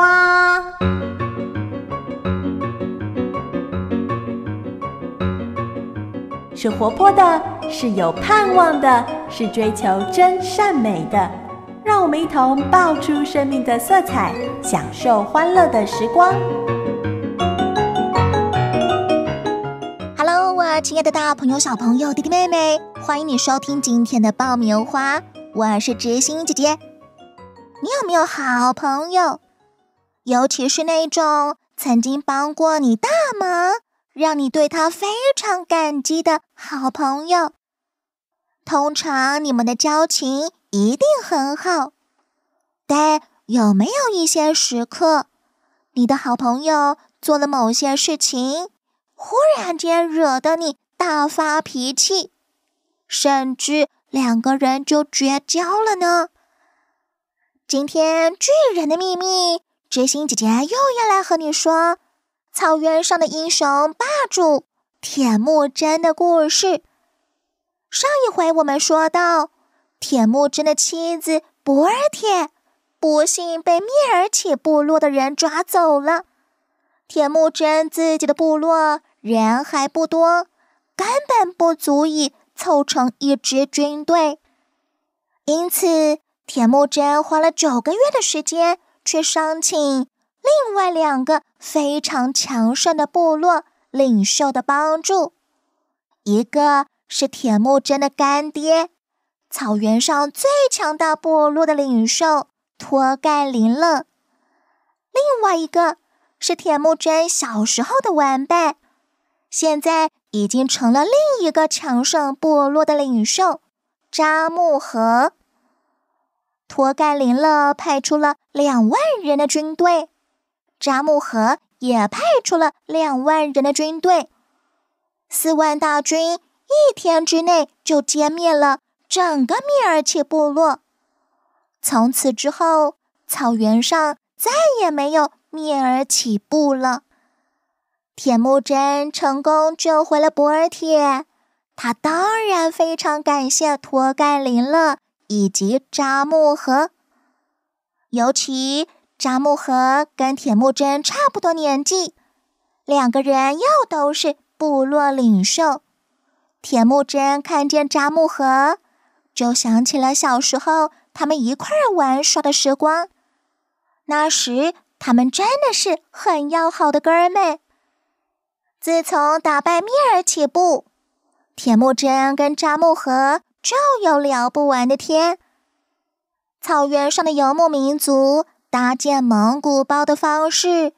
花是活泼的，是有盼望的，是追求真善美的。让我们一同爆出生命的色彩，享受欢乐的时光。Hello，我亲爱的大朋友、小朋友、弟弟妹妹，欢迎你收听今天的爆米花，我是知心姐姐。你有没有好朋友？尤其是那种曾经帮过你大忙、让你对他非常感激的好朋友，通常你们的交情一定很好。但有没有一些时刻，你的好朋友做了某些事情，忽然间惹得你大发脾气，甚至两个人就绝交了呢？今天巨人的秘密。知心姐姐又要来和你说草原上的英雄霸主铁木真的故事。上一回我们说到，铁木真的妻子博尔铁不幸被蔑尔乞部落的人抓走了。铁木真自己的部落人还不多，根本不足以凑成一支军队。因此，铁木真花了九个月的时间。却商请另外两个非常强盛的部落领袖的帮助，一个是铁木真的干爹，草原上最强大部落的领袖托盖林勒；另外一个是铁木真小时候的玩伴，现在已经成了另一个强盛部落的领袖扎木合。托盖林勒派出了两万人的军队，扎木合也派出了两万人的军队，四万大军一天之内就歼灭了整个蔑尔乞部落。从此之后，草原上再也没有蔑尔乞部了。铁木真成功救回了博尔铁，他当然非常感谢托盖林勒。以及扎木合，尤其扎木合跟铁木真差不多年纪，两个人又都是部落领袖。铁木真看见扎木合，就想起了小时候他们一块玩耍的时光。那时他们真的是很要好的哥们。自从打败灭儿起步，铁木真跟扎木合。就有聊不完的天。草原上的游牧民族搭建蒙古包的方式，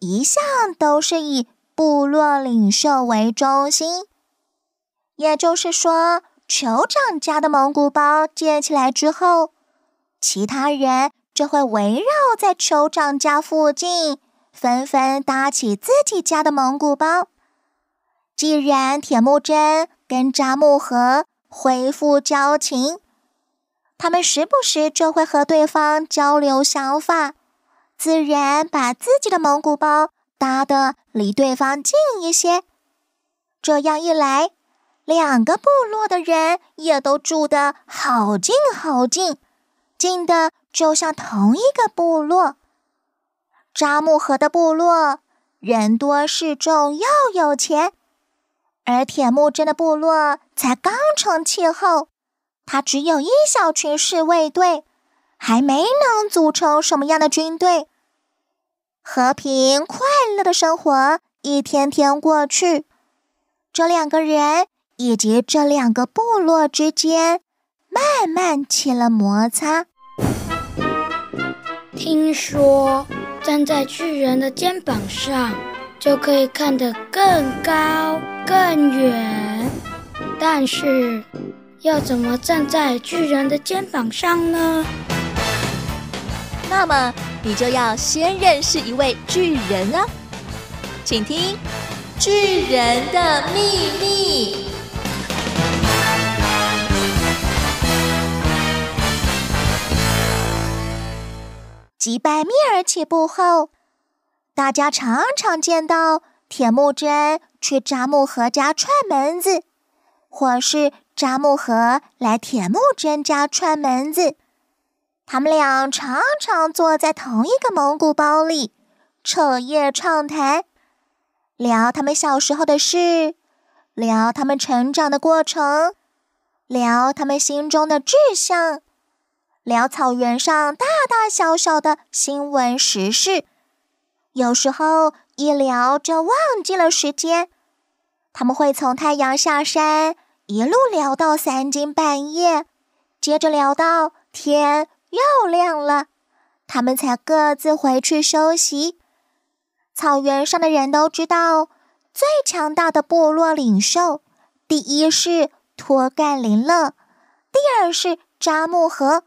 一向都是以部落领袖为中心，也就是说，酋长家的蒙古包建起来之后，其他人就会围绕在酋长家附近，纷纷搭起自己家的蒙古包。既然铁木真跟扎木合。恢复交情，他们时不时就会和对方交流想法，自然把自己的蒙古包搭得离对方近一些。这样一来，两个部落的人也都住得好近好近，近的就像同一个部落。扎木合的部落人多势众又有钱。而铁木真的部落才刚成气候，他只有一小群侍卫队，还没能组成什么样的军队。和平快乐的生活一天天过去，这两个人以及这两个部落之间慢慢起了摩擦。听说，站在巨人的肩膀上。就可以看得更高更远，但是要怎么站在巨人的肩膀上呢？那么你就要先认识一位巨人了，请听《巨人的秘密》。击败米尔且布后，大家常常见到铁木真去扎木合家串门子，或是扎木合来铁木真家串门子。他们俩常常坐在同一个蒙古包里，彻夜畅谈，聊他们小时候的事，聊他们成长的过程，聊他们心中的志向，聊草原上大大小小的新闻时事。有时候一聊就忘记了时间，他们会从太阳下山一路聊到三更半夜，接着聊到天又亮了，他们才各自回去休息。草原上的人都知道，最强大的部落领袖，第一是托干林勒，第二是扎木合，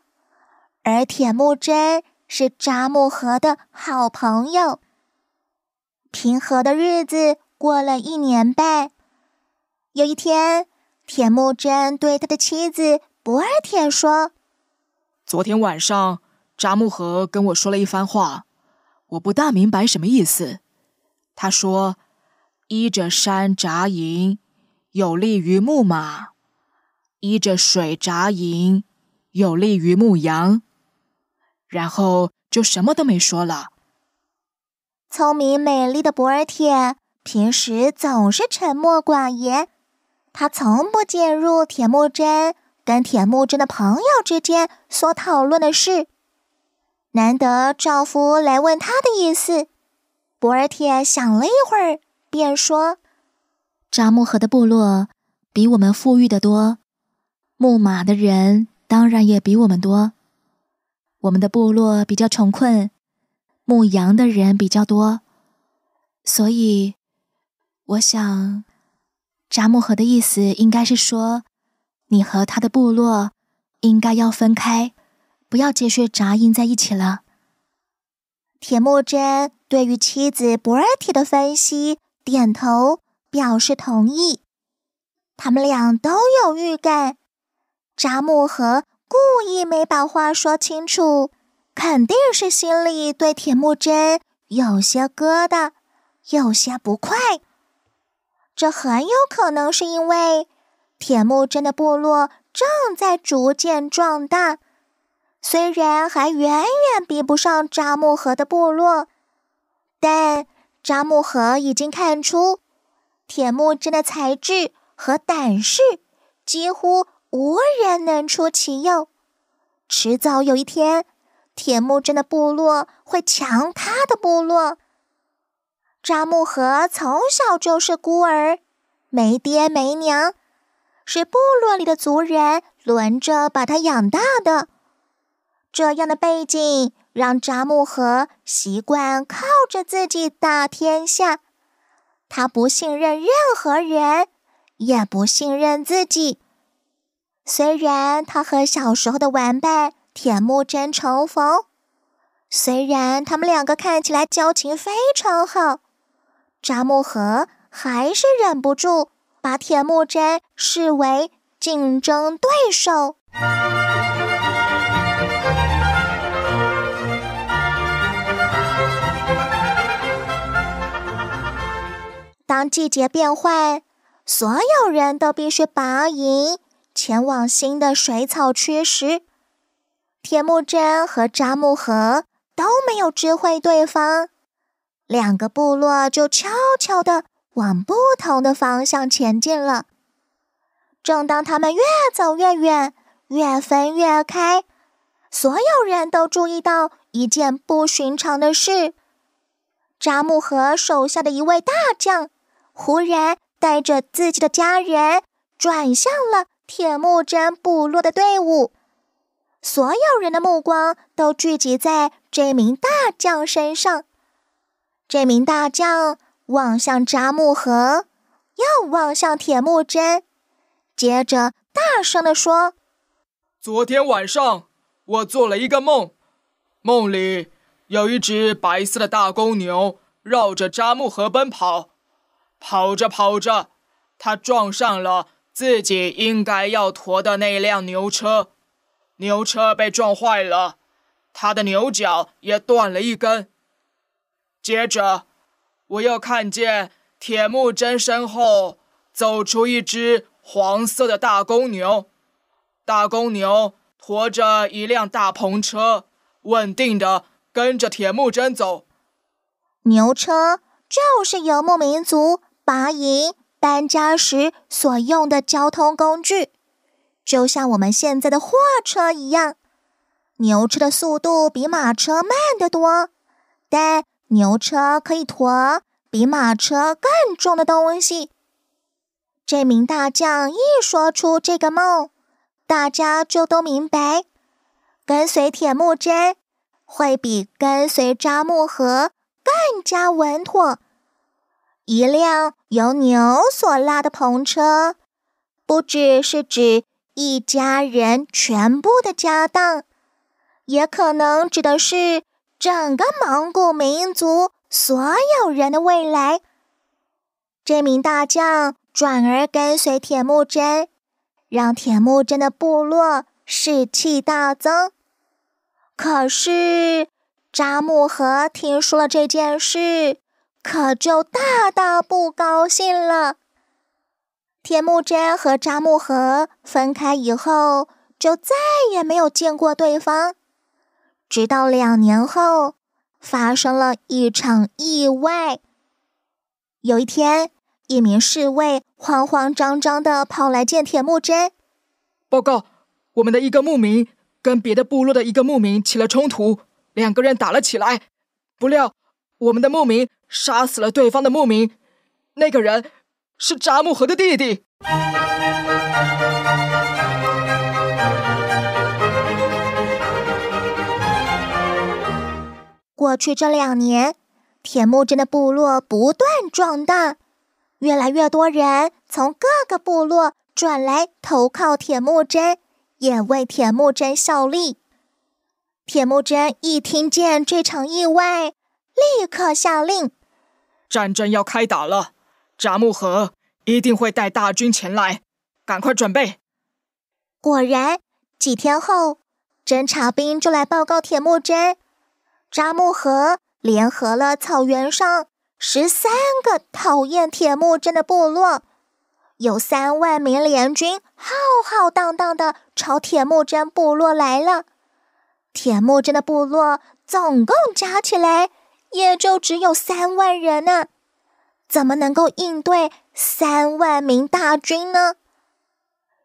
而铁木真是扎木合的好朋友。平和的日子过了一年半。有一天，铁木真对他的妻子不二铁说：“昨天晚上扎木合跟我说了一番话，我不大明白什么意思。他说，依着山扎营有利于牧马，依着水扎营有利于牧羊，然后就什么都没说了。”聪明美丽的博尔铁平时总是沉默寡言，他从不介入铁木真跟铁木真的朋友之间所讨论的事。难得丈夫来问他的意思，博尔铁想了一会儿，便说：“扎木合的部落比我们富裕的多，牧马的人当然也比我们多。我们的部落比较穷困。”牧羊的人比较多，所以我想，扎木合的意思应该是说，你和他的部落应该要分开，不要继续扎印在一起了。铁木真对于妻子博尔铁的分析点头表示同意，他们俩都有预感，扎木合故意没把话说清楚。肯定是心里对铁木真有些疙瘩，有些不快。这很有可能是因为铁木真的部落正在逐渐壮大，虽然还远远比不上扎木合的部落，但扎木合已经看出铁木真的才智和胆识，几乎无人能出其右。迟早有一天。铁木真的部落会强他的部落。扎木合从小就是孤儿，没爹没娘，是部落里的族人轮着把他养大的。这样的背景让扎木合习惯靠着自己打天下，他不信任任何人，也不信任自己。虽然他和小时候的玩伴。铁木真重逢。虽然他们两个看起来交情非常好，扎木合还是忍不住把铁木真视为竞争对手。”当季节变换，所有人都必须拔营前往新的水草区时。铁木真和扎木合都没有知会对方，两个部落就悄悄的往不同的方向前进了。正当他们越走越远，越分越开，所有人都注意到一件不寻常的事：扎木合手下的一位大将，忽然带着自己的家人转向了铁木真部落的队伍。所有人的目光都聚集在这名大将身上。这名大将望向扎木合，又望向铁木真，接着大声地说：“昨天晚上我做了一个梦，梦里有一只白色的大公牛绕着扎木合奔跑，跑着跑着，它撞上了自己应该要驮的那辆牛车。”牛车被撞坏了，他的牛角也断了一根。接着，我又看见铁木真身后走出一只黄色的大公牛，大公牛驮着一辆大篷车，稳定的跟着铁木真走。牛车就是游牧民族拔营搬家时所用的交通工具。就像我们现在的货车一样，牛车的速度比马车慢得多，但牛车可以驮比马车更重的东西。这名大将一说出这个梦，大家就都明白，跟随铁木真会比跟随扎木合更加稳妥。一辆由牛所拉的篷车，不只是指。一家人全部的家当，也可能指的是整个蒙古民族所有人的未来。这名大将转而跟随铁木真，让铁木真的部落士气大增。可是，扎木合听说了这件事，可就大大不高兴了。铁木真和扎木合分开以后，就再也没有见过对方。直到两年后，发生了一场意外。有一天，一名侍卫慌慌张张的跑来见铁木真：“报告，我们的一个牧民跟别的部落的一个牧民起了冲突，两个人打了起来。不料，我们的牧民杀死了对方的牧民，那个人。”是扎木合的弟弟。过去这两年，铁木真的部落不断壮大，越来越多人从各个部落转来投靠铁木真，也为铁木真效力。铁木真一听见这场意外，立刻下令：战争要开打了。扎木合一定会带大军前来，赶快准备。果然，几天后，侦察兵就来报告铁木真：扎木合联合了草原上十三个讨厌铁木真的部落，有三万名联军浩浩荡荡的朝铁木真部落来了。铁木真的部落总共加起来也就只有三万人呢。怎么能够应对三万名大军呢？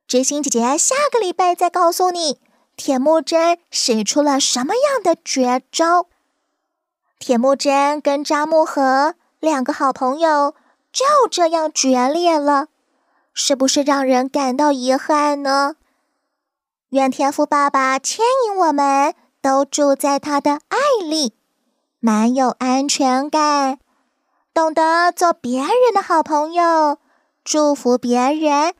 知心姐姐下个礼拜再告诉你，铁木真使出了什么样的绝招？铁木真跟扎木合两个好朋友就这样决裂了，是不是让人感到遗憾呢？愿天赋爸爸牵引我们，都住在他的爱里，满有安全感。懂得做别人的好朋友，祝福别人，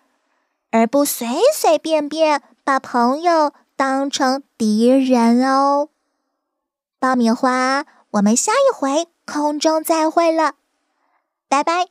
而不随随便便把朋友当成敌人哦。爆米花，我们下一回空中再会了，拜拜。